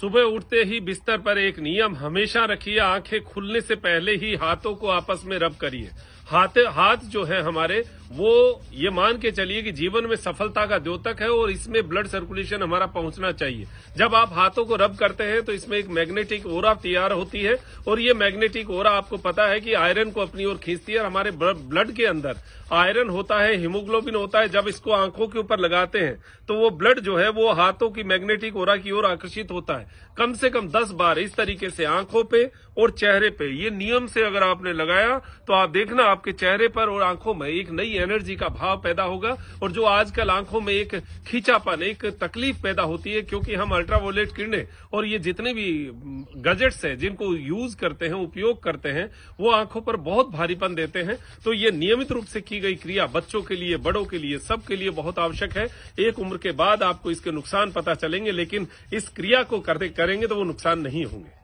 सुबह उठते ही बिस्तर पर एक नियम हमेशा रखिए आंखें खुलने से पहले ही हाथों को आपस में रब करिए हाथ हाथ जो है हमारे वो ये मान के चलिए कि जीवन में सफलता का द्योतक है और इसमें ब्लड सर्कुलेशन हमारा पहुंचना चाहिए जब आप हाथों को रब करते हैं तो इसमें एक मैग्नेटिक ओरा तैयार होती है और ये मैग्नेटिक ओरा आपको पता है कि आयरन को अपनी ओर खींचती है हमारे ब्लड के अंदर आयरन होता है हीमोग्लोबिन होता है जब इसको आंखों के ऊपर लगाते हैं तो वो ब्लड जो है वो हाथों की मैग्नेटिक ओरा की ओर आकर्षित होता है कम से कम दस बार इस तरीके से आंखों पे और चेहरे पे ये नियम से अगर आपने लगाया तो आप देखना आपके चेहरे पर और आंखों में एक नई एनर्जी का भाव पैदा होगा और जो आजकल आंखों में एक खींचापन एक तकलीफ पैदा होती है क्योंकि हम अल्ट्रावोलेट किरणें और ये जितने भी गजेट्स हैं जिनको यूज करते हैं उपयोग करते हैं वो आंखों पर बहुत भारीपन देते हैं तो ये नियमित रूप से की गई क्रिया बच्चों के लिए बड़ों के लिए सबके लिए बहुत आवश्यक है एक उम्र के बाद आपको इसके नुकसान पता चलेंगे लेकिन इस क्रिया को करेंगे तो वो नुकसान नहीं होंगे